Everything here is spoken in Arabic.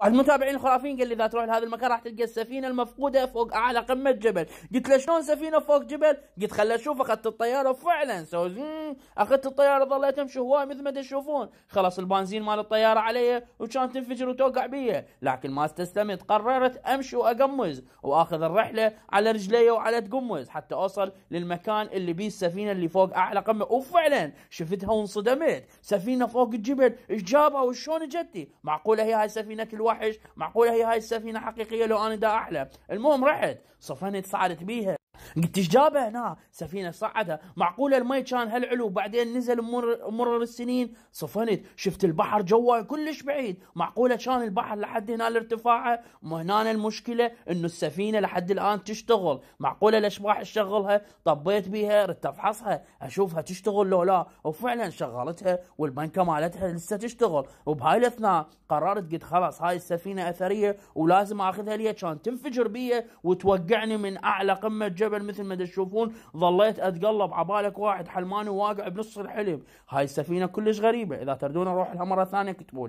واحد المتابعين الخرافيين قال لي اذا تروح لهذا المكان راح تلقى السفينه المفقوده فوق اعلى قمه جبل، قلت له شلون سفينه فوق جبل؟ قلت خل اشوف اخذت الطياره فعلا سوز اخذت الطياره ظليت امشي هواي مثل ما تشوفون، خلص البنزين مال الطياره علي وكان تنفجر وتوقع بي، لكن ما استسلمت قررت امشي واقمز واخذ الرحله على رجلي وعلى تقمز حتى اوصل للمكان اللي بيه السفينه اللي فوق اعلى قمه وفعلا شفتها وانصدمت، سفينه فوق الجبل ايش جابها وشلون اجتي؟ معقوله هي هاي سفينه الوحيد وحش معقولة هي هاي السفينة حقيقية لو أنا دا أحلى المهم رحت صفنت صعدت بيها قلت ايش جابه هنا سفينه صعدها معقوله المي كان هالعلو بعدين نزل مر السنين صفنت شفت البحر جوا كلش بعيد معقوله كان البحر لحد هنا الارتفاع هنا المشكله انه السفينه لحد الان تشتغل معقوله الاشباح تشغلها طبيت بيها ردت افحصها اشوفها تشتغل لو لا وفعلا شغلتها والبنكه مالتها لسه تشتغل وبهاي الاثناء قررت قلت خلاص هاي السفينه اثريه ولازم اخذها لي كان تنفجر بيا وتوقعني من اعلى قمه جبل مثل ما تشوفون ظليت اتقلب عبالك واحد حلماني واقع بنص الحلم هاي السفينه كلش غريبه اذا تردون اروح لها مره ثانيه اكتبوا لي